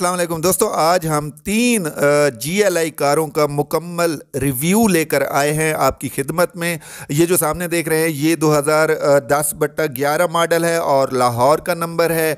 वालेकुम दोस्तों आज हम तीन जी एल आई कारों का मुकम्मल रिव्यू लेकर आए हैं आपकी खिदमत में ये जो सामने देख रहे हैं ये 2010 बट्टा ग्यारह मॉडल है और लाहौर का नंबर है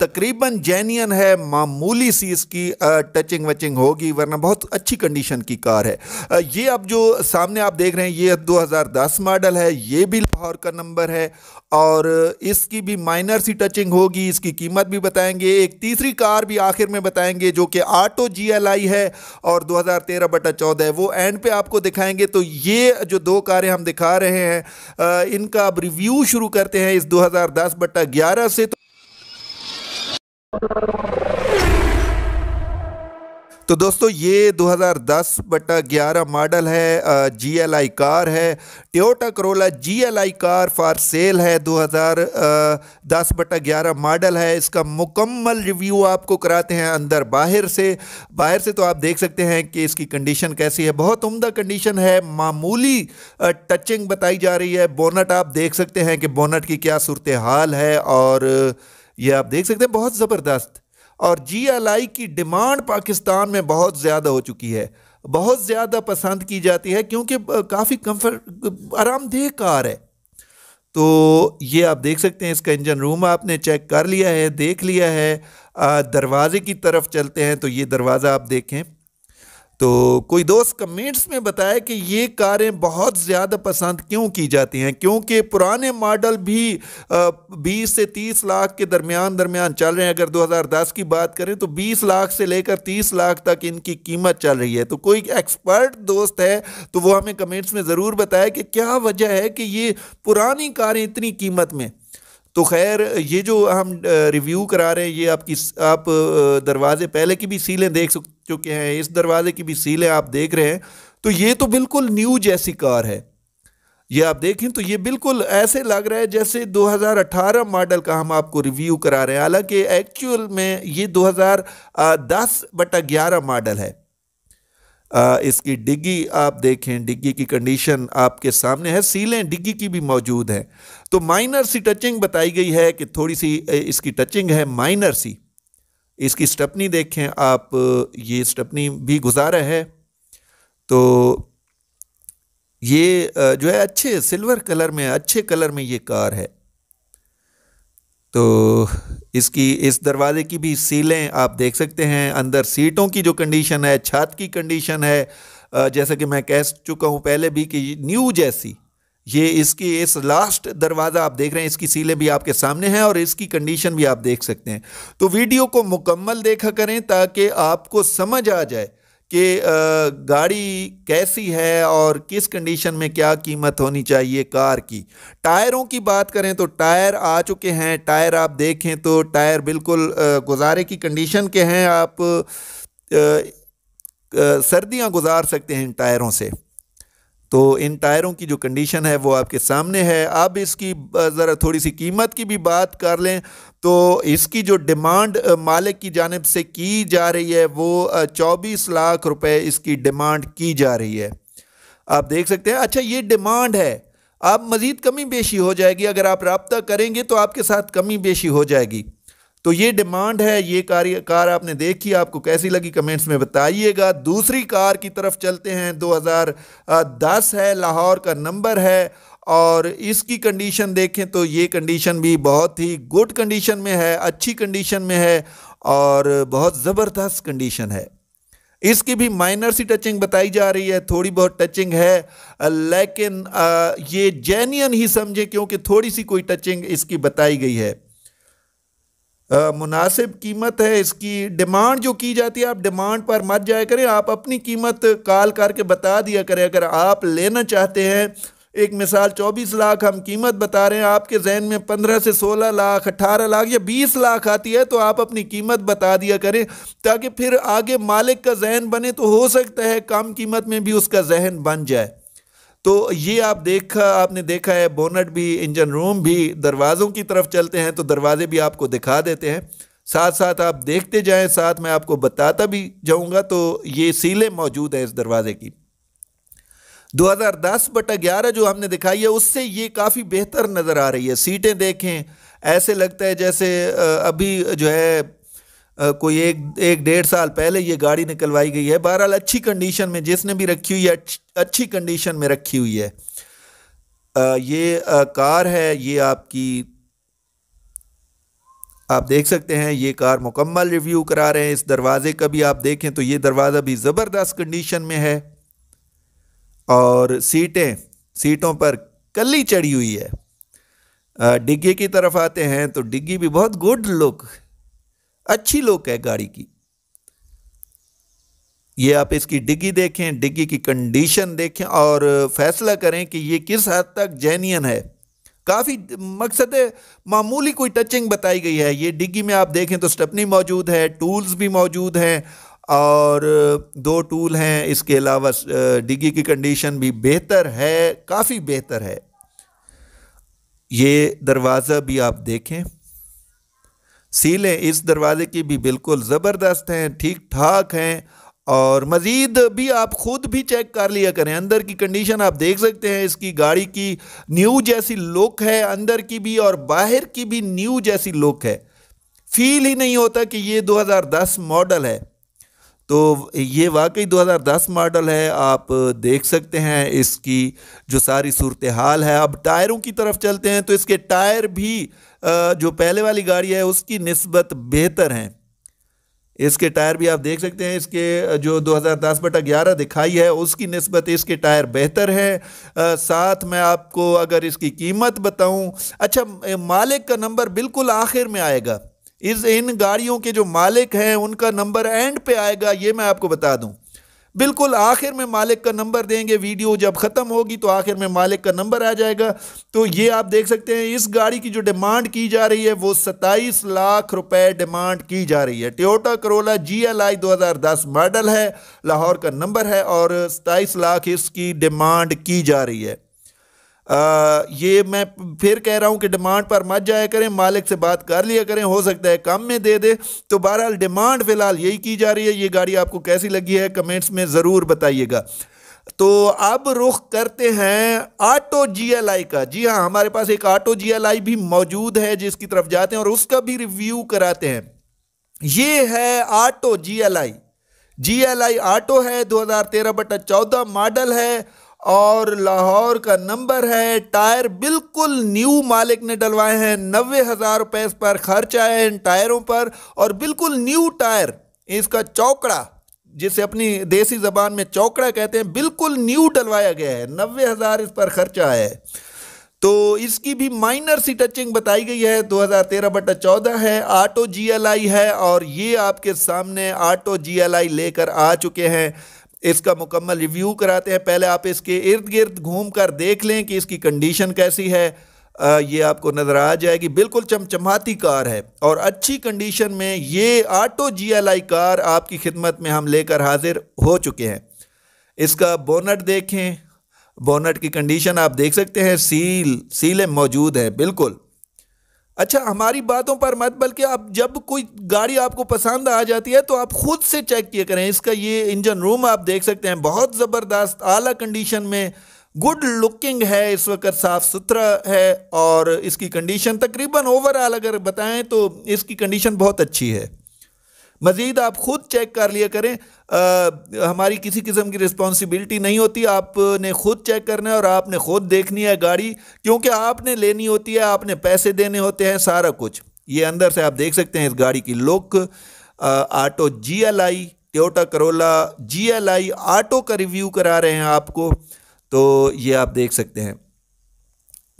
तकरीबन जैनियन है मामूली सी इसकी टचिंग वचिंग होगी वरना बहुत अच्छी कंडीशन की कार है ये अब जो सामने आप देख रहे हैं ये दो मॉडल है ये भी लाहौर का नंबर है और इसकी भी माइनर सी टचिंग होगी इसकी कीमत भी बताएंगे एक तीसरी कार आर भी आखिर में बताएंगे जो कि आटो जी है और दो हज़ार तेरह बटा चौदह वो एंड पे आपको दिखाएंगे तो ये जो दो कारें हम दिखा रहे हैं इनका अब रिव्यू शुरू करते हैं इस दो हज़ार दस बटा ग्यारह से तो तो दोस्तों ये 2010 बटा ग्यारह मॉडल है जी एल आई कार है Toyota Corolla G L I car for sale है 2010 बटा ग्यारह मॉडल है इसका मुकम्मल रिव्यू आपको कराते हैं अंदर बाहर से बाहर से तो आप देख सकते हैं कि इसकी कंडीशन कैसी है बहुत उम्दा कंडीशन है मामूली टचिंग बताई जा रही है बोनट आप देख सकते हैं कि बोनट की क्या सूरत हाल है और ये आप देख सकते हैं बहुत ज़बरदस्त और जीएलआई की डिमांड पाकिस्तान में बहुत ज़्यादा हो चुकी है बहुत ज़्यादा पसंद की जाती है क्योंकि काफ़ी कम्फर्ट आरामदेह कार है तो ये आप देख सकते हैं इसका इंजन रूम आपने चेक कर लिया है देख लिया है दरवाज़े की तरफ चलते हैं तो ये दरवाज़ा आप देखें तो कोई दोस्त कमेंट्स में बताए कि ये कारें बहुत ज़्यादा पसंद क्यों की जाती हैं क्योंकि पुराने मॉडल भी बीस से तीस लाख के दरमियान दरमियान चल रहे हैं अगर 2010 की बात करें तो बीस लाख से लेकर तीस लाख तक इनकी कीमत चल रही है तो कोई एक्सपर्ट दोस्त है तो वो हमें कमेंट्स में ज़रूर बताए कि क्या वजह है कि ये पुरानी कारें इतनी कीमत में तो खैर ये जो हम रिव्यू करा रहे हैं ये आपकी आप दरवाजे पहले की भी सीलें देख चुके हैं इस दरवाजे की भी सीलें आप देख रहे हैं तो ये तो बिल्कुल न्यू जैसी कार है ये आप देखें तो ये बिल्कुल ऐसे लग रहा है जैसे 2018 मॉडल का हम आपको रिव्यू करा रहे हैं हालांकि एक्चुअल में ये 2010 बटा ग्यारह मॉडल है आ, इसकी डिग्गी आप देखें डिग्गी की कंडीशन आपके सामने है सीलें डिग्गी की भी मौजूद हैं तो माइनर सी टचिंग बताई गई है कि थोड़ी सी इसकी टचिंग है माइनर सी इसकी स्टपनी देखें आप ये स्टपनी भी गुजारा है तो ये जो है अच्छे सिल्वर कलर में अच्छे कलर में ये कार है तो इसकी इस दरवाज़े की भी सीलें आप देख सकते हैं अंदर सीटों की जो कंडीशन है छत की कंडीशन है जैसा कि मैं कह चुका हूँ पहले भी कि न्यू जैसी ये इसकी इस लास्ट दरवाज़ा आप देख रहे हैं इसकी सीलें भी आपके सामने हैं और इसकी कंडीशन भी आप देख सकते हैं तो वीडियो को मुकम्मल देखा करें ताकि आपको समझ आ जाए कि गाड़ी कैसी है और किस कंडीशन में क्या कीमत होनी चाहिए कार की टायरों की बात करें तो टायर आ चुके हैं टायर आप देखें तो टायर बिल्कुल गुजारे की कंडीशन के हैं आप सर्दियाँ गुजार सकते हैं इन टायरों से तो इन टायरों की जो कंडीशन है वो आपके सामने है अब इसकी ज़रा थोड़ी सी कीमत की भी बात कर लें तो इसकी जो डिमांड मालिक की जानब से की जा रही है वो चौबीस लाख रुपए इसकी डिमांड की जा रही है आप देख सकते हैं अच्छा ये डिमांड है आप मज़ीद कमी बेशी हो जाएगी अगर आप रबता करेंगे तो आपके साथ कमी बेशी हो जाएगी तो ये डिमांड है ये कार्य कार आपने देखी आपको कैसी लगी कमेंट्स में बताइएगा दूसरी कार की तरफ चलते हैं 2010 है लाहौर का नंबर है और इसकी कंडीशन देखें तो ये कंडीशन भी बहुत ही गुड कंडीशन में है अच्छी कंडीशन में है और बहुत ज़बरदस्त कंडीशन है इसकी भी माइनर सी टचिंग बताई जा रही है थोड़ी बहुत टचिंग है लेकिन ये जेन्यन ही समझे क्योंकि थोड़ी सी कोई टचिंग इसकी बताई गई है मुनासिब कीमत है इसकी डिमांड जो की जाती है आप डिमांड पर मत जाया करें आप अपनी कीमत कॉल करके बता दिया करें अगर आप लेना चाहते हैं एक मिसाल 24 लाख हम कीमत बता रहे हैं आपके जहन में 15 से 16 लाख 18 लाख या 20 लाख आती है तो आप अपनी कीमत बता दिया करें ताकि फिर आगे मालिक का जहन बने तो हो सकता है कम कीमत में भी उसका जहन बन जाए तो ये आप देखा आपने देखा है बोनट भी इंजन रूम भी दरवाज़ों की तरफ चलते हैं तो दरवाज़े भी आपको दिखा देते हैं साथ साथ आप देखते जाएं साथ मैं आपको बताता भी जाऊंगा तो ये सीलें मौजूद हैं इस दरवाज़े की 2010 बटा ग्यारह जो हमने दिखाई है उससे ये काफ़ी बेहतर नज़र आ रही है सीटें देखें ऐसे लगता है जैसे अभी जो है कोई एक एक डेढ़ साल पहले ये गाड़ी निकलवाई गई है बहरहाल अच्छी कंडीशन में जिसने भी रखी हुई है अच्छी कंडीशन में रखी हुई है ये कार है ये आपकी आप देख सकते हैं ये कार मुकम्मल रिव्यू करा रहे हैं इस दरवाज़े का भी आप देखें तो ये दरवाज़ा भी ज़बरदस्त कंडीशन में है और सीटें सीटों पर कली चढ़ी हुई है डिग्गी की तरफ आते हैं तो डिग्गी भी बहुत गुड लुक अच्छी लुक है गाड़ी की ये आप इसकी डिग्गी देखें डिग्गी की कंडीशन देखें और फैसला करें कि ये किस हद तक जेन्यन है काफ़ी मकसद मामूली कोई टचिंग बताई गई है ये डिग्गी में आप देखें तो स्टपनी मौजूद है टूल्स भी मौजूद हैं और दो टूल हैं इसके अलावा डिग्गी की कंडीशन भी बेहतर है काफ़ी बेहतर है ये दरवाज़ा भी आप देखें सीलें इस दरवाज़े की भी बिल्कुल ज़बरदस्त हैं ठीक ठाक हैं और मज़ीद भी आप ख़ुद भी चेक कर लिया करें अंदर की कंडीशन आप देख सकते हैं इसकी गाड़ी की न्यू जैसी लुक है अंदर की भी और बाहर की भी न्यू जैसी लुक है फील ही नहीं होता कि ये 2010 मॉडल है तो ये वाकई 2010 मॉडल है आप देख सकते हैं इसकी जो सारी सूरत हाल है अब टायरों की तरफ चलते हैं तो इसके टायर भी जो पहले वाली गाड़ी है उसकी नस्बत बेहतर हैं इसके टायर भी आप देख सकते हैं इसके जो 2010 बटा ग्यारह दिखाई है उसकी नस्बत इसके टायर बेहतर है आ, साथ में आपको अगर इसकी कीमत बताऊं अच्छा मालिक का नंबर बिल्कुल आखिर में आएगा इस इन गाड़ियों के जो मालिक हैं उनका नंबर एंड पे आएगा ये मैं आपको बता दूं बिल्कुल आखिर में मालिक का नंबर देंगे वीडियो जब ख़त्म होगी तो आखिर में मालिक का नंबर आ जाएगा तो ये आप देख सकते हैं इस गाड़ी की जो डिमांड की जा रही है वो सत्ताईस लाख रुपए डिमांड की जा रही है Toyota Corolla G L I दो हज़ार दस मॉडल है लाहौर का नंबर है और सत्ताईस लाख इसकी डिमांड की जा रही है आ, ये मैं फिर कह रहा हूँ कि डिमांड पर मत जाया करें मालिक से बात कर लिया करें हो सकता है कम में दे दे तो बहरहाल डिमांड फ़िलहाल यही की जा रही है ये गाड़ी आपको कैसी लगी है कमेंट्स में ज़रूर बताइएगा तो अब रुख करते हैं ऑटो जीएलआई का जी हाँ हमारे पास एक ऑटो जीएलआई भी मौजूद है जिसकी तरफ जाते हैं और उसका भी रिव्यू कराते हैं ये है ऑटो जीएलआई जीएलआई ऑटो है 2013 बटा चौदह मॉडल है और लाहौर का नंबर है टायर बिल्कुल न्यू मालिक ने डलवाए हैं नबे हज़ार रुपये इस पर खर्च है इन टायरों पर और बिल्कुल न्यू टायर इसका चौकड़ा जिसे अपनी देसी ज़बान में चौकड़ा कहते हैं बिल्कुल न्यू डलवाया गया है नबे हज़ार इस पर खर्चा आया है तो इसकी भी माइनर सी टचिंग बताई गई है 2013 बटा चौदह है आटो जीएलआई है और ये आपके सामने आटो जीएलआई लेकर आ चुके हैं इसका मुकम्मल रिव्यू कराते हैं पहले आप इसके इर्द गिर्द घूम कर देख लें कि इसकी कंडीशन कैसी है आ, ये आपको नज़र आ जाएगी बिल्कुल चमचमाती कार है और अच्छी कंडीशन में ये आटो आई कार आपकी खिदमत में हम लेकर हाजिर हो चुके हैं इसका बोनट देखें बोनट की कंडीशन आप देख सकते हैं सील सीलें मौजूद है बिल्कुल अच्छा हमारी बातों पर मत बल्कि आप जब कोई गाड़ी आपको पसंद आ जाती है तो आप खुद से चेक किया करें इसका ये इंजन रूम आप देख सकते हैं बहुत ज़बरदस्त आला कंडीशन में गुड लुकिंग है इस वक्त साफ़ सुथरा है और इसकी कंडीशन तकरीबन ओवरऑल अगर बताएं तो इसकी कंडीशन बहुत अच्छी है मज़ीद आप ख़ुद चेक कर लिया करें आ, हमारी किसी किस्म की रिस्पॉन्सिबिलिटी नहीं होती आपने ख़ुद चेक करना है और आपने ख़ुद देखनी है गाड़ी क्योंकि आपने लेनी होती है आपने पैसे देने होते हैं सारा कुछ ये अंदर से आप देख सकते हैं इस गाड़ी की look auto G L I Toyota Corolla G L I auto का रिव्यू करा रहे हैं आपको तो ये आप देख सकते हैं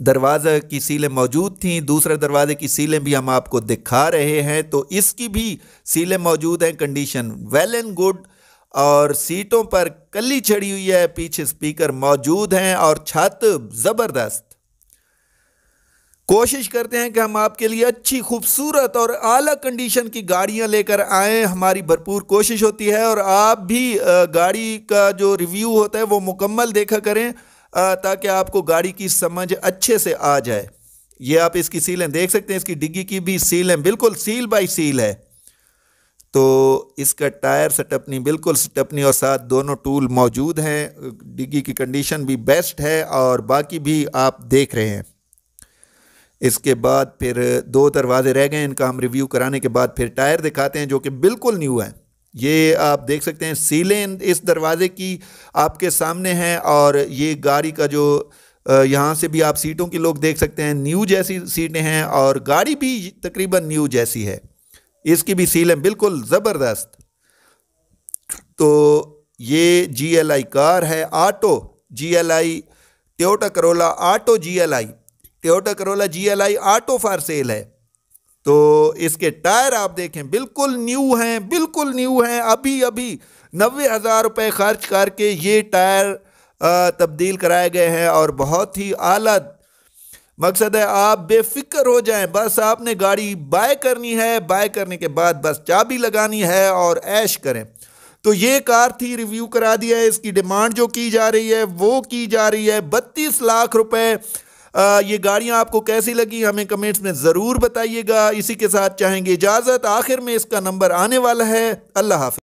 दरवाज़े की सीलें मौजूद थीं दूसरे दरवाज़े की सीलें भी हम आपको दिखा रहे हैं तो इसकी भी सीलें मौजूद हैं कंडीशन वेल एंड गुड और सीटों पर कली चढ़ी हुई है पीछे स्पीकर मौजूद हैं और छत ज़बरदस्त कोशिश करते हैं कि हम आपके लिए अच्छी खूबसूरत और आला कंडीशन की गाड़ियां लेकर आएँ हमारी भरपूर कोशिश होती है और आप भी गाड़ी का जो रिव्यू होता है वो मुकम्मल देखा करें ताकि आपको गाड़ी की समझ अच्छे से आ जाए ये आप इसकी सीलें देख सकते हैं इसकी डिग्गी की भी सीलें बिल्कुल सील बाई सील है तो इसका टायर सटपनी बिल्कुल सटपनी और साथ दोनों टूल मौजूद हैं डिग्गी की कंडीशन भी बेस्ट है और बाकी भी आप देख रहे हैं इसके बाद फिर दो दरवाजे रह गए इनका हम रिव्यू कराने के बाद फिर टायर दिखाते हैं जो कि बिल्कुल न्यू है ये आप देख सकते हैं सीलें इस दरवाज़े की आपके सामने हैं और ये गाड़ी का जो यहाँ से भी आप सीटों की लोग देख सकते हैं न्यू जैसी सीटें हैं और गाड़ी भी तकरीबन न्यू जैसी है इसकी भी सीलें बिल्कुल ज़बरदस्त तो ये जी एल आई कार है auto G L I Toyota Corolla auto G L I Toyota Corolla G L I auto for sale है तो इसके टायर आप देखें बिल्कुल न्यू हैं बिल्कुल न्यू हैं अभी अभी नबे हज़ार रुपये खर्च करके ये टायर तब्दील कराए गए हैं और बहुत ही आला मकसद है आप बेफिक्र हो जाएं बस आपने गाड़ी बाय करनी है बाय करने के बाद बस चाबी लगानी है और ऐश करें तो ये कार थी रिव्यू करा दिया है इसकी डिमांड जो की जा रही है वो की जा रही है बत्तीस लाख रुपए ये गाड़ियाँ आपको कैसी लगी हमें कमेंट्स में ज़रूर बताइएगा इसी के साथ चाहेंगे इजाज़त आखिर में इसका नंबर आने वाला है अल्लाह हाफि